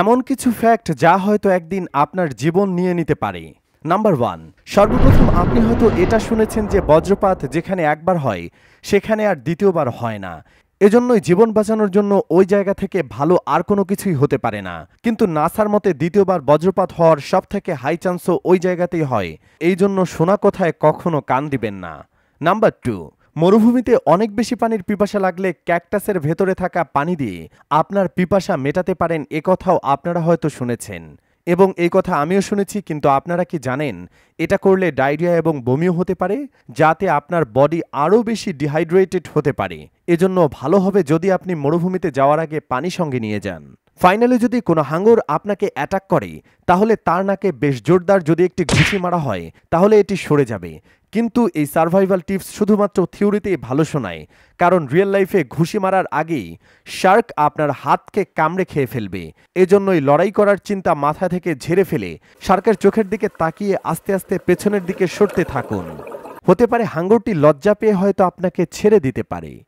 এমন কিছু ফ্যাক্ট যা হয়তো একদিন আপনার জীবন নিয়ে নিতে পারে নাম্বার ওয়ান সর্বপ্রথম আপনি হয়তো এটা শুনেছেন যে বজ্রপাত যেখানে একবার হয় সেখানে আর দ্বিতীয়বার হয় না এজন্যই জীবন বাঁচানোর জন্য ওই জায়গা থেকে ভালো আর কোনো কিছুই হতে পারে না কিন্তু নাসার মতে দ্বিতীয়বার বজ্রপাত হওয়ার সব থেকে হাই চান্সও ওই জায়গাতেই হয় এই জন্য শোনা কথায় কখনো কান দিবেন না নাম্বার টু মরুভূমিতে অনেক বেশি পানির পিপাসা লাগলে ক্যাকটাসের ভেতরে থাকা পানি দিয়ে আপনার পিপাসা মেটাতে পারেন এ কথাও আপনারা হয়তো শুনেছেন এবং এই কথা আমিও শুনেছি কিন্তু আপনারা কি জানেন এটা করলে ডায়রিয়া এবং বমিও হতে পারে যাতে আপনার বডি আরও বেশি ডিহাইড্রেটেড হতে পারে এজন্য ভালো হবে যদি আপনি মরুভূমিতে যাওয়ার আগে পানি সঙ্গে নিয়ে যান ফাইনালে যদি কোনো হাঙ্গর আপনাকে অ্যাটাক করে তাহলে তার নাকে বেশ জোরদার যদি একটি ঘুষি মারা হয় তাহলে এটি সরে যাবে কিন্তু এই সার্ভাইভাল টিপস শুধুমাত্র থিওরিতেই ভালো শোনায় কারণ রিয়েল লাইফে ঘুষি মারার আগেই শার্ক আপনার হাতকে কামড়ে খেয়ে ফেলবে এজন্যই লড়াই করার চিন্তা মাথা থেকে ঝেড়ে ফেলে শার্কের চোখের দিকে তাকিয়ে আস্তে আস্তে পেছনের দিকে সরতে থাকুন হতে পারে হাঙ্গরটি লজ্জা পেয়ে হয়তো আপনাকে ছেড়ে দিতে পারে